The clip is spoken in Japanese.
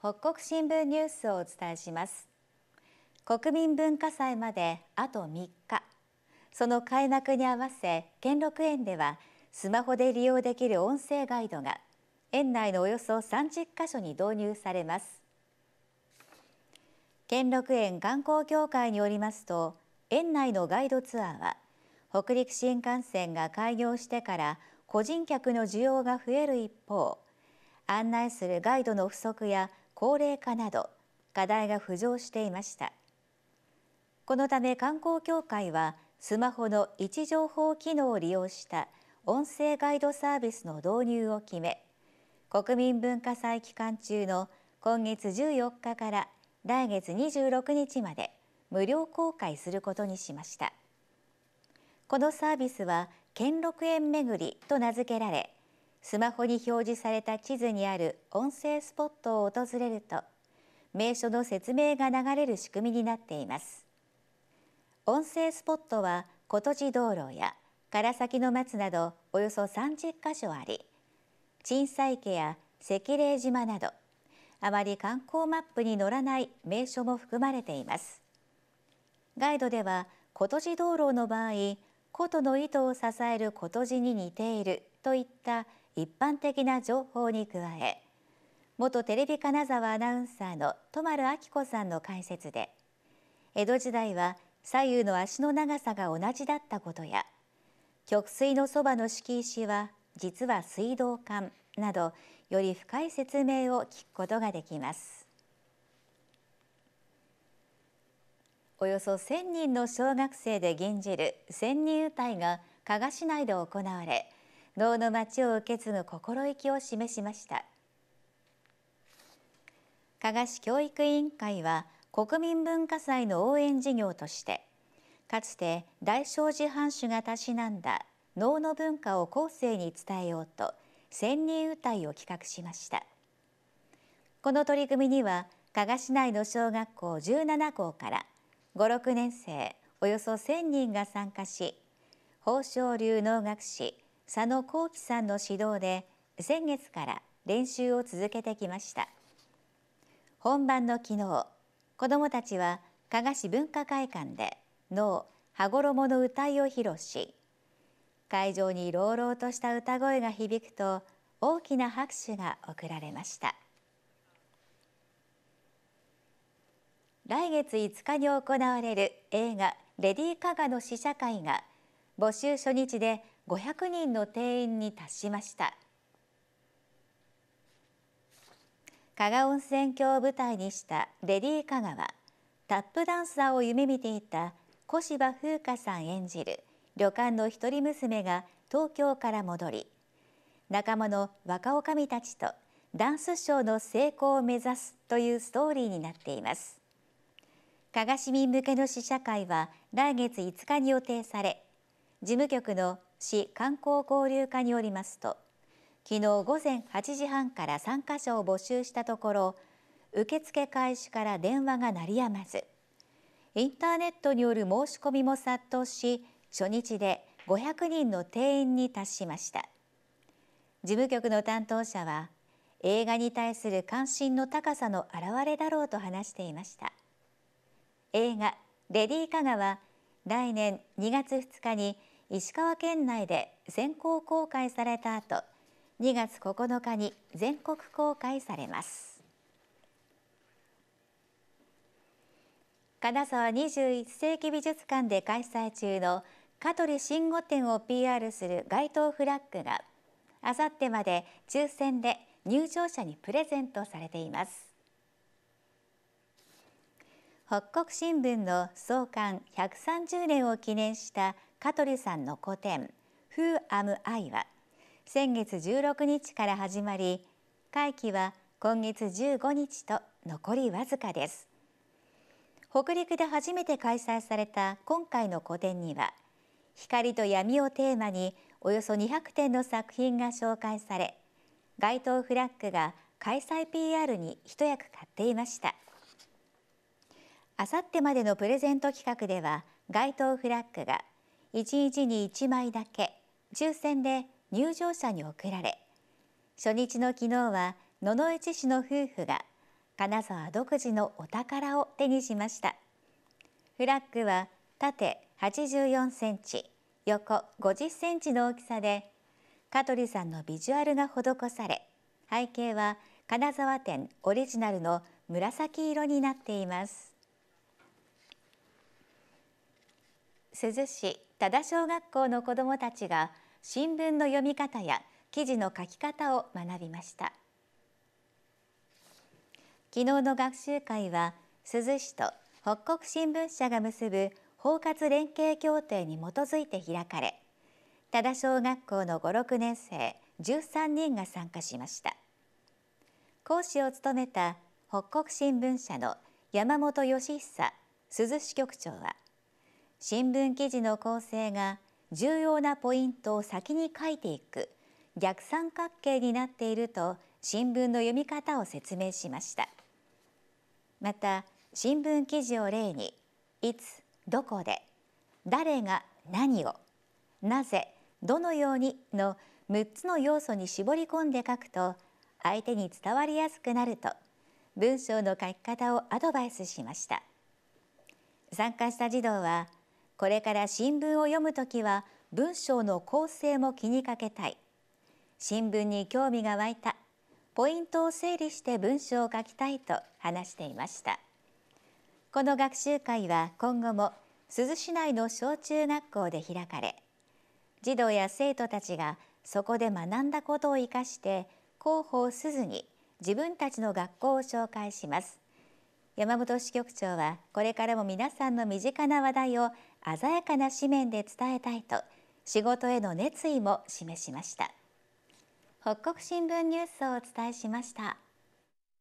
北国新聞ニュースをお伝えします国民文化祭まであと3日その開幕に合わせ兼六園ではスマホで利用できる音声ガイドが園内のおよそ30カ所に導入されます兼六園観光協会によりますと園内のガイドツアーは北陸新幹線が開業してから個人客の需要が増える一方案内するガイドの不足や高齢化など課題が浮上していましたこのため観光協会はスマホの位置情報機能を利用した音声ガイドサービスの導入を決め国民文化祭期間中の今月14日から来月26日まで無料公開することにしましたこのサービスは兼六園巡りと名付けられスマホに表示された地図にある音声スポットを訪れると名所の説明が流れる仕組みになっています音声スポットは琴と道路や唐崎の松などおよそ30カ所あり鎮西家や赤霊島などあまり観光マップに載らない名所も含まれていますガイドでは琴と道路の場合琴の糸を支える琴路に似ているといった一般的な情報に加え元テレビ金沢アナウンサーの戸丸明子さんの解説で江戸時代は左右の足の長さが同じだったことや曲水のそばの敷石は実は水道管などより深い説明を聞くことができますおよそ1000人の小学生で吟じる千人歌が加賀市内で行われ能の町を受け継ぐ心意気を示しました加賀市教育委員会は国民文化祭の応援事業としてかつて大正寺藩主がたしなんだ能の文化を後世に伝えようと千人歌いを企画しましたこの取り組みには加賀市内の小学校17校から5、6年生およそ1000人が参加し宝生流能楽師佐野幸喜さんの指導で先月から練習を続けてきました本番の昨日子どもたちは加賀市文化会館で能羽衣の歌いを披露し会場に朗々とした歌声が響くと大きな拍手が送られました来月5日に行われる映画「レディー・カガ」の試写会が募集初日で500人の定員に達しました加賀温泉郷を舞台にしたレディー香川タップダンサーを夢見ていた小芝風花さん演じる旅館の一人娘が東京から戻り仲間の若女将たちとダンスショーの成功を目指すというストーリーになっています加賀市民向けの試写会は来月5日に予定され事務局の市観光交流課によりますと昨日午前8時半から参加者を募集したところ受付開始から電話が鳴りやまずインターネットによる申し込みも殺到し初日で500人の定員に達しました事務局の担当者は映画に対する関心の高さの表れだろうと話していました映画「レディー・カガ」は来年2月2日に石川県内で先行公開された後2月9日に全国公開されます金沢21世紀美術館で開催中の香取慎吾展を PR する街頭フラッグがあさってまで抽選で入場者にプレゼントされています北国新聞の創刊130年を記念した香取さんの個展「Who am I」は先月16日から始まり会期は今月15日と残りわずかです北陸で初めて開催された今回の個展には光と闇をテーマにおよそ200点の作品が紹介され街頭フラッグが開催 PR に一役買っていましたあさってまでのプレゼント企画では街頭フラッグが1日に1枚だけ抽選で入場者に贈られ初日の昨日は野々市市の夫婦が金沢独自のお宝を手にしましたフラッグは縦84センチ横50センチの大きさで香取さんのビジュアルが施され背景は金沢店オリジナルの紫色になっています。珠洲市多田小学校の子どもたちが新聞の読み方や記事の書き方を学びました昨日の学習会は珠洲市と北国新聞社が結ぶ包括連携協定に基づいて開かれ多田小学校の5、6年生13人が参加しました講師を務めた北国新聞社の山本義久珠洲支局長は「新聞記事の構成が重要なポイントを先に書いていく逆三角形になっていると新聞の読み方を説明しましたまた新聞記事を例にいつどこで誰が何をなぜどのようにの6つの要素に絞り込んで書くと相手に伝わりやすくなると文章の書き方をアドバイスしました参加した児童はこれから新聞を読むときは文章の構成も気にかけたい新聞に興味が湧いたポイントを整理して文章を書きたいと話していましたこの学習会は今後も鈴市内の小中学校で開かれ児童や生徒たちがそこで学んだことを生かして広報すずに自分たちの学校を紹介します山本支局長はこれからも皆さんの身近な話題を鮮やかな紙面で伝えたいと仕事への熱意も示しました北国新聞ニュースをお伝えしました。